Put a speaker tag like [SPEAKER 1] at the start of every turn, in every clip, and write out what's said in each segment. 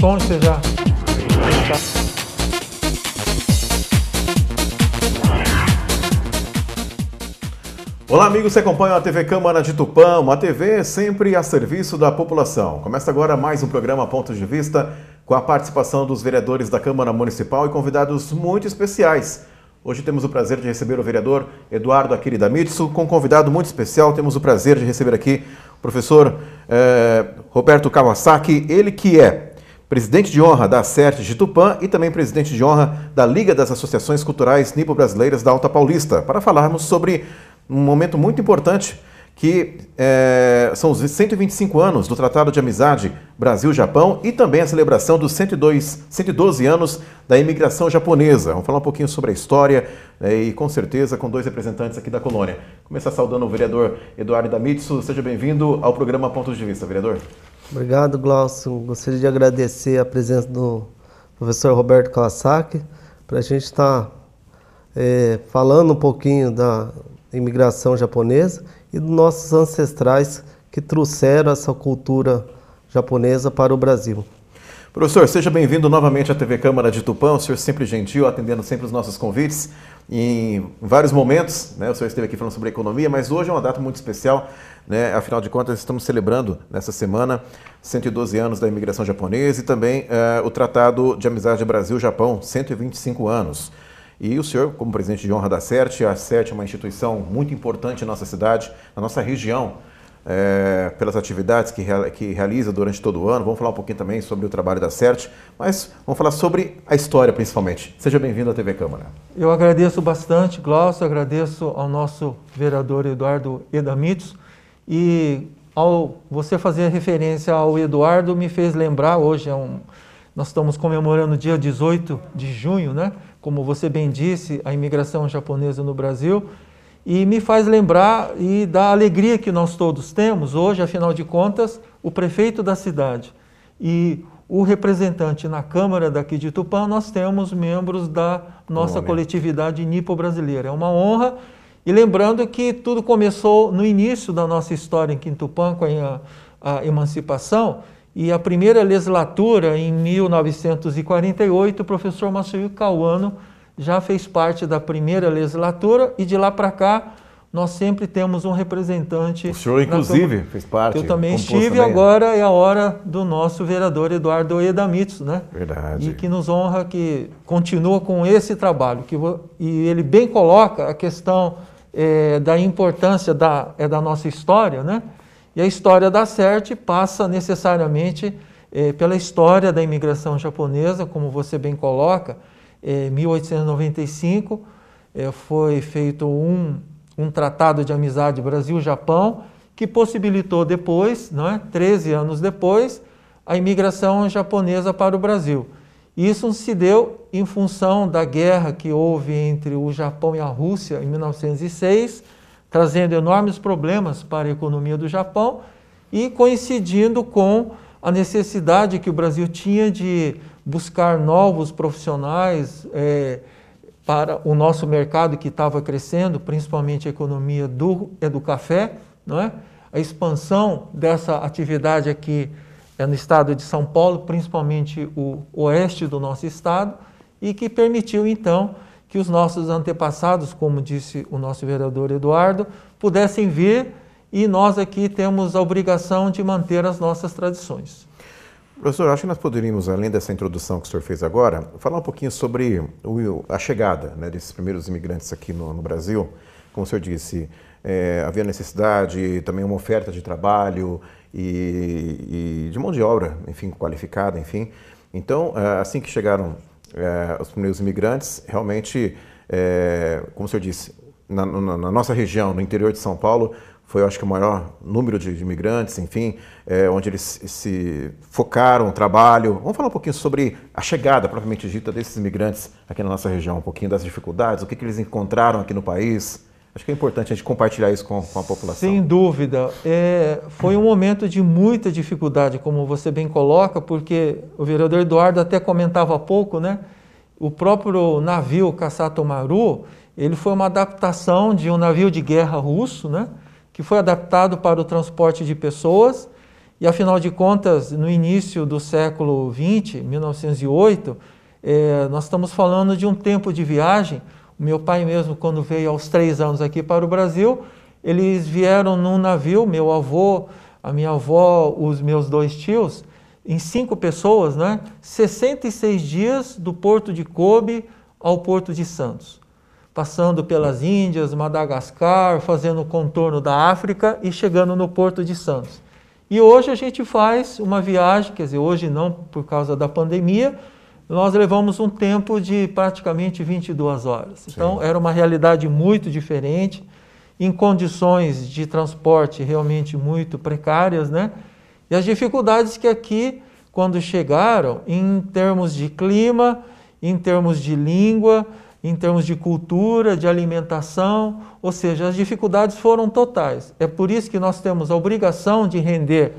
[SPEAKER 1] sonho seja.
[SPEAKER 2] Olá, amigos que acompanham a TV Câmara de Tupã, uma TV sempre a serviço da população. Começa agora mais um programa Pontos de Vista, com a participação dos vereadores da Câmara Municipal e convidados muito especiais. Hoje temos o prazer de receber o vereador Eduardo Akiri com um convidado muito especial. Temos o prazer de receber aqui o professor eh, Roberto Kawasaki, ele que é presidente de honra da CERT de Tupã e também presidente de honra da Liga das Associações Culturais Nipo-Brasileiras da Alta Paulista, para falarmos sobre um momento muito importante que é, são os 125 anos do Tratado de Amizade Brasil-Japão e também a celebração dos 102, 112 anos da imigração japonesa. Vamos falar um pouquinho sobre a história né, e, com certeza, com dois representantes aqui da colônia. Começar saudando o vereador Eduardo Damitsu. Seja bem-vindo ao programa Pontos de Vista, vereador.
[SPEAKER 3] Obrigado, Glaucio. Gostaria de agradecer a presença do professor Roberto Kawasaki para a gente estar tá, é, falando um pouquinho da imigração japonesa e dos nossos ancestrais que trouxeram essa cultura japonesa para o Brasil. Professor, seja bem-vindo
[SPEAKER 2] novamente à TV Câmara de Tupã. O senhor sempre gentil, atendendo sempre os nossos convites. Em vários momentos, né, o senhor esteve aqui falando sobre economia, mas hoje é uma data muito especial. Né? Afinal de contas, estamos celebrando nessa semana 112 anos da imigração japonesa e também eh, o Tratado de Amizade Brasil-Japão, 125 anos. E o senhor, como presidente de honra da CERT, a CERT é uma instituição muito importante na nossa cidade, na nossa região, é, pelas atividades que, que realiza durante todo o ano. Vamos falar um pouquinho também sobre o trabalho da CERT, mas vamos falar sobre a história principalmente. Seja bem-vindo à TV Câmara.
[SPEAKER 1] Eu agradeço bastante, Glaucio, agradeço ao nosso vereador Eduardo Edamitos e ao você fazer referência ao Eduardo me fez lembrar hoje é um nós estamos comemorando o dia 18 de junho, né? Como você bem disse, a imigração japonesa no Brasil e me faz lembrar e da alegria que nós todos temos hoje, afinal de contas, o prefeito da cidade e o representante na Câmara daqui de Tupã, nós temos membros da nossa coletividade nipo-brasileira. É uma honra e lembrando que tudo começou no início da nossa história em Quintupã, com a, a emancipação, e a primeira legislatura, em 1948, o professor Massuí Cauano já fez parte da primeira legislatura, e de lá para cá nós sempre temos um representante. O senhor, inclusive, fez parte. Eu também estive, também. agora é a hora do nosso vereador Eduardo Edamitsu né? Verdade. E que nos honra que continua com esse trabalho. Que, e ele bem coloca a questão é, da importância da, é, da nossa história, né? E a história da CERT passa necessariamente é, pela história da imigração japonesa, como você bem coloca, em é, 1895 é, foi feito um um tratado de amizade Brasil-Japão que possibilitou depois, não é, 13 anos depois, a imigração japonesa para o Brasil. Isso se deu em função da guerra que houve entre o Japão e a Rússia em 1906, trazendo enormes problemas para a economia do Japão e coincidindo com a necessidade que o Brasil tinha de buscar novos profissionais. Eh, para o nosso mercado que estava crescendo, principalmente a economia do, é do café, não é? a expansão dessa atividade aqui é no estado de São Paulo, principalmente o oeste do nosso estado, e que permitiu então que os nossos antepassados, como disse o nosso vereador Eduardo, pudessem vir e nós aqui temos a obrigação de manter as nossas tradições.
[SPEAKER 2] Professor, acho que nós poderíamos, além dessa introdução que o senhor fez agora, falar um pouquinho sobre o, a chegada né, desses primeiros imigrantes aqui no, no Brasil. Como o senhor disse, é, havia necessidade, também uma oferta de trabalho e, e, de mão de obra, enfim, qualificada, enfim. Então, é, assim que chegaram é, os primeiros imigrantes, realmente, é, como o senhor disse, na, na, na, nossa região, no interior de São Paulo, foi, eu acho que, o maior número de, imigrantes, enfim, é, onde eles se focaram o trabalho. Vamos falar um pouquinho sobre a chegada propriamente dita desses imigrantes aqui na nossa região, um pouquinho das dificuldades, o que, que eles encontraram aqui no país. Acho que é importante a gente compartilhar isso com, com a população.
[SPEAKER 1] Sem dúvida. É, foi um momento de muita dificuldade, como você bem coloca, porque o vereador Eduardo até comentava há pouco, né? O próprio navio Maru, ele foi uma adaptação de um navio de guerra russo, né? que foi adaptado para o transporte de pessoas e, afinal de contas, no início do século XX, 1908, eh, nós estamos falando de um tempo de viagem. O meu pai mesmo, quando veio aos três anos aqui para o Brasil, eles vieram num navio, meu avô, a minha avó, os meus dois tios, em cinco pessoas, né? 66 dias do porto de Kobe ao porto de Santos passando pelas Índias, Madagascar, fazendo o contorno da África e chegando no Porto de Santos. E hoje a gente faz uma viagem, quer dizer, hoje não por causa da pandemia, nós levamos um tempo de praticamente 22 horas. Então Sim. era uma realidade muito diferente, em condições de transporte realmente muito precárias, né? E as dificuldades que aqui, quando chegaram, em termos de clima, em termos de língua, em termos de cultura, de alimentação, ou seja, as dificuldades foram totais. É por isso que nós temos a obrigação de render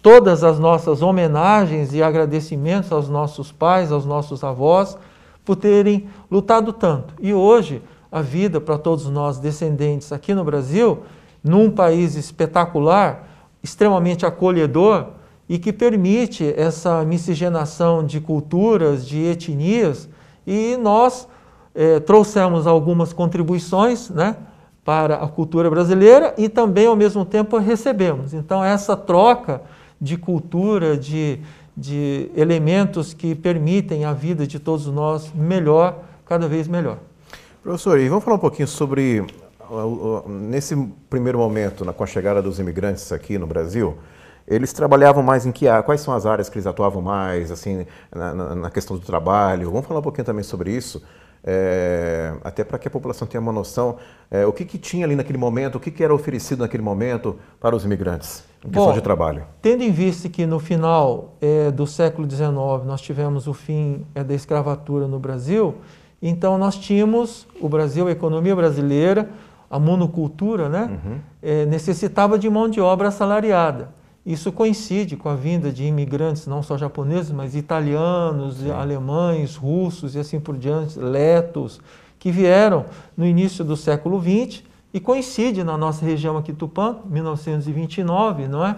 [SPEAKER 1] todas as nossas homenagens e agradecimentos aos nossos pais, aos nossos avós, por terem lutado tanto. E hoje, a vida para todos nós descendentes aqui no Brasil, num país espetacular, extremamente acolhedor e que permite essa miscigenação de culturas, de etnias, e nós é, trouxemos algumas contribuições né, para a cultura brasileira e também, ao mesmo tempo, recebemos. Então, essa troca de cultura, de, de elementos que permitem a vida de todos nós melhor, cada vez melhor.
[SPEAKER 2] Professor, e vamos falar um pouquinho sobre, ah, nesse primeiro momento, com a chegada dos imigrantes aqui no Brasil, eles trabalhavam mais em que ah, Quais são as áreas que eles atuavam mais, assim, na, na, questão do trabalho? Vamos falar um pouquinho também sobre isso, é, até para que a população tenha uma noção é, o que, que tinha ali naquele momento, o que, que era oferecido naquele momento para os imigrantes em questão Bom, de trabalho.
[SPEAKER 1] Tendo em vista que no final é, do século XIX nós tivemos o fim é, da escravatura no Brasil, então nós tínhamos o Brasil, a economia brasileira, a monocultura, né, uhum. É, necessitava de mão de obra assalariada. Isso coincide com a vinda de imigrantes, não só japoneses, mas italianos, Sim. alemães, russos e assim por diante, letos, que vieram no início do século XX e coincide na nossa região aqui Tupã, 1929, não é?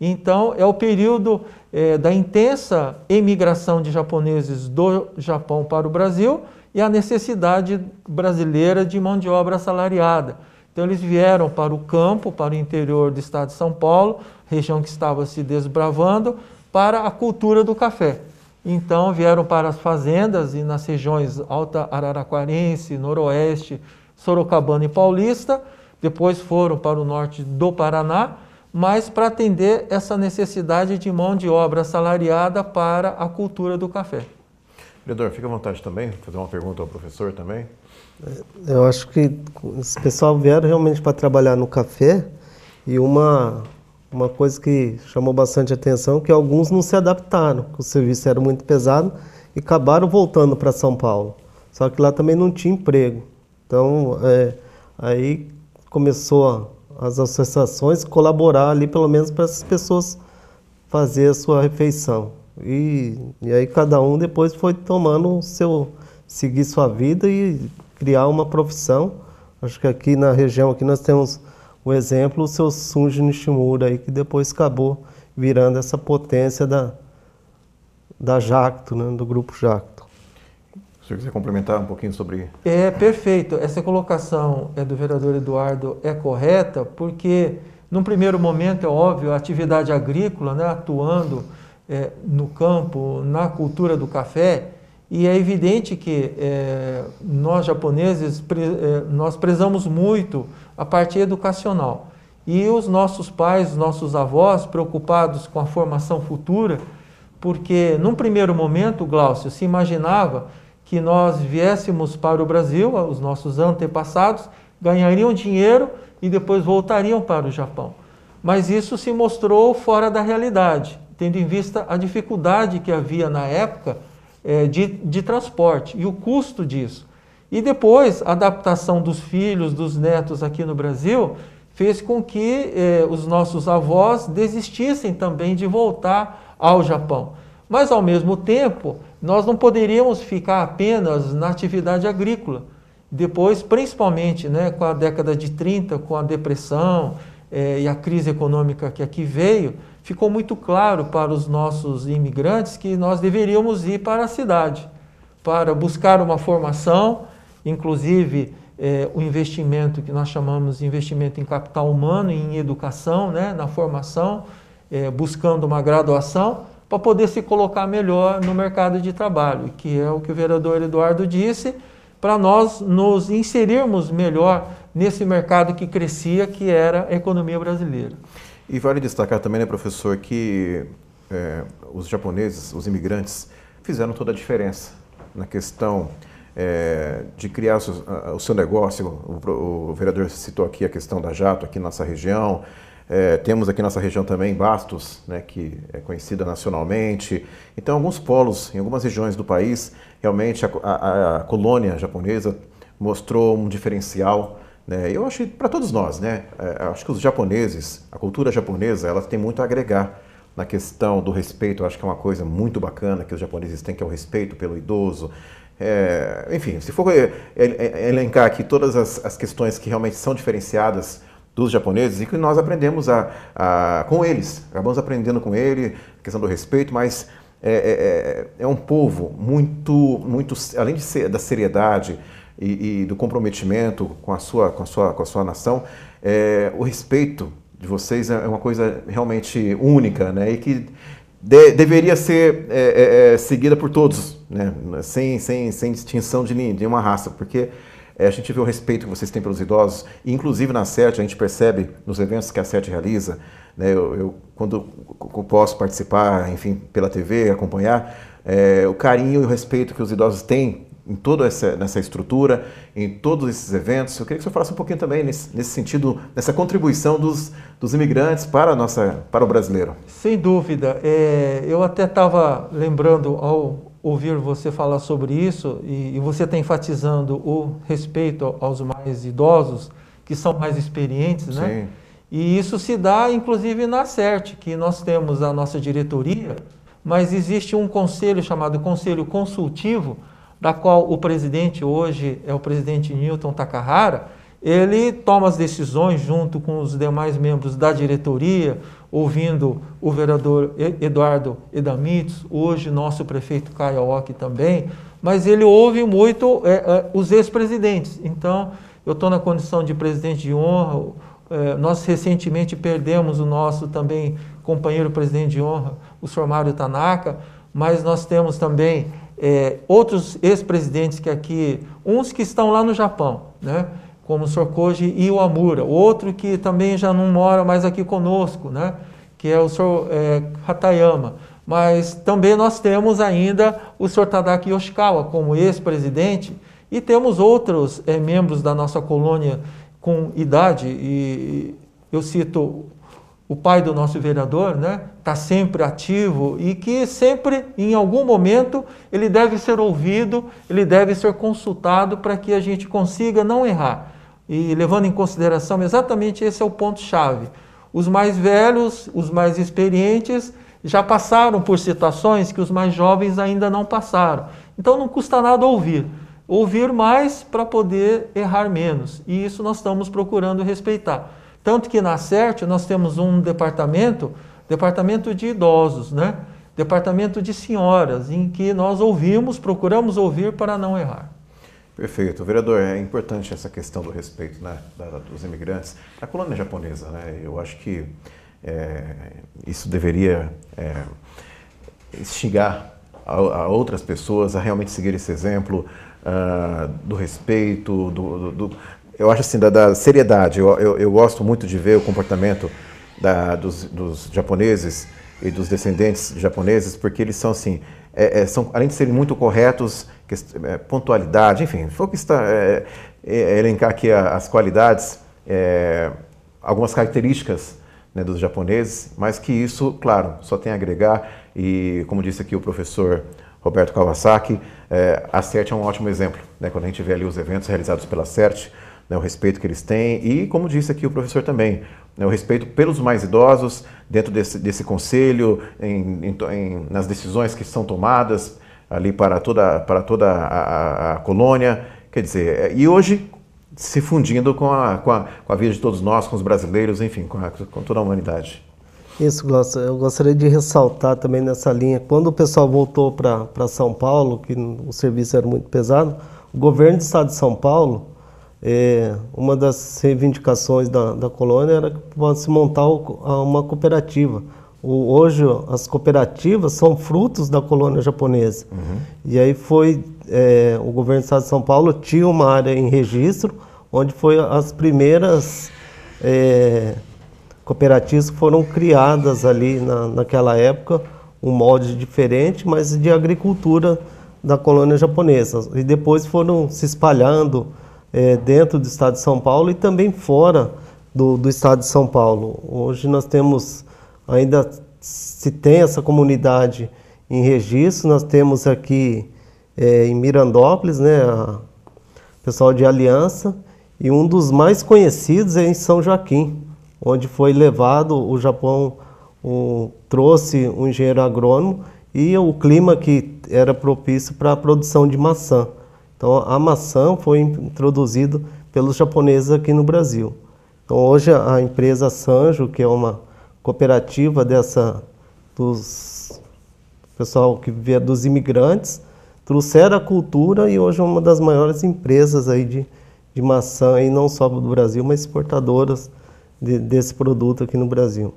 [SPEAKER 1] Então é o período é, da intensa emigração de japoneses do Japão para o Brasil e a necessidade brasileira de mão de obra assalariada. Então eles vieram para o campo, para o interior do estado de São Paulo, região que estava se desbravando, para a cultura do café. Então vieram para as fazendas e nas regiões Alta Araraquarense, Noroeste, Sorocabana e Paulista, depois foram para o norte do Paraná, mas para atender essa necessidade de mão de obra salariada para a cultura do café.
[SPEAKER 2] Vereador, fica à vontade também, fazer uma pergunta ao professor também.
[SPEAKER 3] Eu acho que esse pessoal vieram realmente para trabalhar no café e uma uma coisa que chamou bastante atenção que alguns não se adaptaram, que o serviço era muito pesado e acabaram voltando para São Paulo. Só que lá também não tinha emprego. Então, é, aí começou as associações colaborar ali, pelo menos para essas pessoas fazer a sua refeição. E, e aí cada um depois foi tomando seu, seguir sua vida e criar uma profissão. Acho que aqui na região aqui nós temos o exemplo, o seu Sunji Nishimura aí, que depois acabou virando essa potência da, da Jacto, né, do grupo Jacto.
[SPEAKER 2] Se você quiser complementar um pouquinho sobre...
[SPEAKER 3] É,
[SPEAKER 1] perfeito. Essa colocação é do vereador Eduardo é correta, porque num primeiro momento, é óbvio, a atividade agrícola, né, atuando é, no campo, na cultura do café, e é evidente que é, nós japoneses pre, é, nós prezamos muito a parte educacional e os nossos pais, os nossos avós preocupados com a formação futura, porque num primeiro momento, Glaucio, se imaginava que nós viéssemos para o Brasil, os nossos antepassados ganhariam dinheiro e depois voltariam para o Japão. Mas isso se mostrou fora da realidade, tendo em vista a dificuldade que havia na época é, de, de transporte e o custo disso. E depois, a adaptação dos filhos, dos netos aqui no Brasil, fez com que é, os nossos avós desistissem também de voltar ao Japão. Mas, ao mesmo tempo, nós não poderíamos ficar apenas na atividade agrícola. Depois, principalmente né, com a década de 30, com a depressão é, e a crise econômica que aqui veio, ficou muito claro para os nossos imigrantes que nós deveríamos ir para a cidade para buscar uma formação, inclusive é, o investimento que nós chamamos de investimento em capital humano, em educação, né, na formação, é, buscando uma graduação para poder se colocar melhor no mercado de trabalho, que é o que o vereador Eduardo disse, para nós nos inserirmos melhor nesse mercado que crescia, que era a economia brasileira.
[SPEAKER 2] E vale destacar também, né, professor, que é, os japoneses, os imigrantes, fizeram toda a diferença na questão é, de criar o seu negócio. O, o, vereador citou aqui a questão da Jato, aqui na nossa região. É, temos aqui na nossa região também Bastos, né, que é conhecida nacionalmente. Então, alguns polos, em algumas regiões do país, realmente a, a, a colônia japonesa mostrou um diferencial né? Eu acho para todos nós, né? É, acho que os japoneses, a cultura japonesa, ela tem muito a agregar na questão do respeito. Eu acho que é uma coisa muito bacana que os japoneses têm, que é o respeito pelo idoso. É, enfim, se for é, é, elencar aqui todas as, as, questões que realmente são diferenciadas dos japoneses e que nós aprendemos a, a com eles, acabamos aprendendo com ele, a questão do respeito, mas é, é, é um povo muito, muito além de ser, da seriedade, e, e, do comprometimento com a sua, com a sua, com a sua nação, é, o respeito de vocês é, é uma coisa realmente única, né? E que de, deveria ser é, é, é seguida por todos, né? sem, sem, sem distinção de nenhuma raça, porque é, a gente vê o respeito que vocês têm pelos idosos, e, inclusive na SET, a gente percebe nos eventos que a SET realiza, né? eu, eu quando eu posso participar, enfim, pela TV, acompanhar, é, o carinho e o respeito que os idosos têm em toda essa nessa estrutura, em todos esses eventos. Eu queria que o senhor falasse um pouquinho também nesse, nesse sentido, nessa contribuição dos, dos imigrantes para, nossa, para o brasileiro.
[SPEAKER 1] Sem dúvida. É, eu até estava lembrando ao ouvir você falar sobre isso, e, e você está enfatizando o respeito aos mais idosos, que são mais experientes, né? Sim. E isso se dá, inclusive, na CERT, que nós temos a nossa diretoria, mas existe um conselho chamado Conselho Consultivo, da qual o presidente hoje é o presidente Newton Takahara, ele toma as decisões junto com os demais membros da diretoria, ouvindo o vereador Eduardo Edamitos, hoje nosso prefeito Caioque também, mas ele ouve muito é, é, os ex-presidentes. Então, eu estou na condição de presidente de honra, é, nós recentemente perdemos o nosso também companheiro presidente de honra, o senhor Mário Tanaka, mas nós temos também é, outros ex-presidentes que aqui, uns que estão lá no Japão, né? como o Koji Iwamura, outro que também já não mora mais aqui conosco, né? que é o Sr. É, Hatayama. Mas também nós temos ainda o Sr. Tadaki Yoshikawa como ex-presidente e temos outros é, membros da nossa colônia com idade, e eu cito o pai do nosso vereador, né, está sempre ativo e que sempre, em algum momento, ele deve ser ouvido, ele deve ser consultado para que a gente consiga não errar. E levando em consideração exatamente esse é o ponto chave. Os mais velhos, os mais experientes já passaram por situações que os mais jovens ainda não passaram. Então não custa nada ouvir. Ouvir mais para poder errar menos. E isso nós estamos procurando respeitar. Tanto que na CERT nós temos um departamento, departamento de idosos, né? departamento de senhoras, em que nós ouvimos, procuramos ouvir para não errar.
[SPEAKER 2] Perfeito. Vereador, é importante essa questão do respeito né, da, dos imigrantes. A colônia japonesa, né, eu acho que é, isso deveria é, instigar a, a, outras pessoas a realmente seguir esse exemplo uh, do respeito, do, do, do, eu acho assim, da, da seriedade. Eu, eu, eu, gosto muito de ver o comportamento da, dos, dos, japoneses e dos descendentes de japoneses, porque eles são assim, é, é, são, além de serem muito corretos, que, é, pontualidade, enfim, vou está, é, é, é, elencar aqui a, as qualidades, algumas características né, dos japoneses, mas que isso, claro, só tem a agregar e, como disse aqui o professor Roberto Kawasaki, a CERT é um ótimo exemplo. Né, quando a gente vê ali os eventos realizados pela CERT, né, o respeito que eles têm e, como disse aqui o professor também, né, o respeito pelos mais idosos dentro desse, desse conselho, em, em, em, nas decisões que são tomadas ali para toda, para toda a, a, a colônia. Quer dizer, é, e hoje se fundindo com a, com, a, com a vida de todos nós, com os brasileiros, enfim, com, a, com toda a humanidade.
[SPEAKER 3] Isso, Eu gostaria de ressaltar também nessa linha. Quando o pessoal voltou para São Paulo, que o serviço era muito pesado, o governo do estado de São Paulo é, uma das reivindicações da, da colônia era que se montar uma cooperativa. O, hoje, as cooperativas são frutos da colônia japonesa. Uhum. E aí foi, é, o governo do estado de São Paulo tinha uma área em registro, onde foi as primeiras é, cooperativas que foram criadas ali na, naquela época, um molde diferente, mas de agricultura da colônia japonesa. E depois foram se espalhando é, dentro do estado de São Paulo e também fora do, do estado de São Paulo. Hoje nós temos, ainda se tem essa comunidade em registro, nós temos aqui é, em Mirandópolis, né, a, pessoal de Aliança, e um dos mais conhecidos é em São Joaquim, onde foi levado o Japão o, trouxe um engenheiro agrônomo e o clima que era propício para a produção de maçã. Então a maçã foi introduzida pelos japoneses aqui no Brasil. Então hoje a empresa Sanjo, que é uma cooperativa dessa dos pessoal que via dos imigrantes, trouxeram a cultura e hoje é uma das maiores empresas aí de, de maçã, e não só do Brasil, mas exportadoras de, desse produto aqui no Brasil.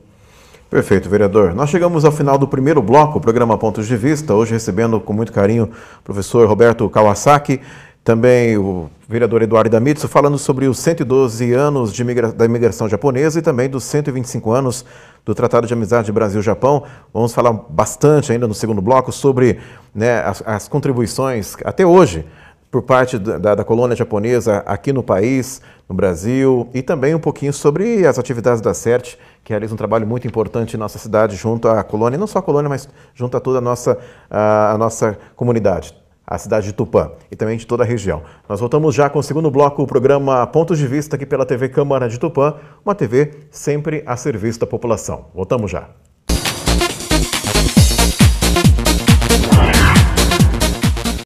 [SPEAKER 2] Perfeito, vereador. Nós chegamos ao final do primeiro bloco, o programa Pontos de Vista, hoje recebendo com muito carinho o professor Roberto Kawasaki, também o vereador Eduardo Damitsu, falando sobre os 112 anos imigra da imigração japonesa e também dos 125 anos do Tratado de Amizade Brasil-Japão. Vamos falar bastante ainda no segundo bloco sobre né, as, as contribuições até hoje por parte da, da, colônia japonesa aqui no país, no Brasil, e também um pouquinho sobre as atividades da CERT, que realiza um trabalho muito importante em nossa cidade junto à colônia, não só a colônia, mas junto a toda a nossa, a, a nossa comunidade, a cidade de Tupã e também de toda a região. Nós voltamos já com o segundo bloco, o programa Pontos de Vista, aqui pela TV Câmara de Tupã, uma TV sempre a serviço da população. Voltamos já.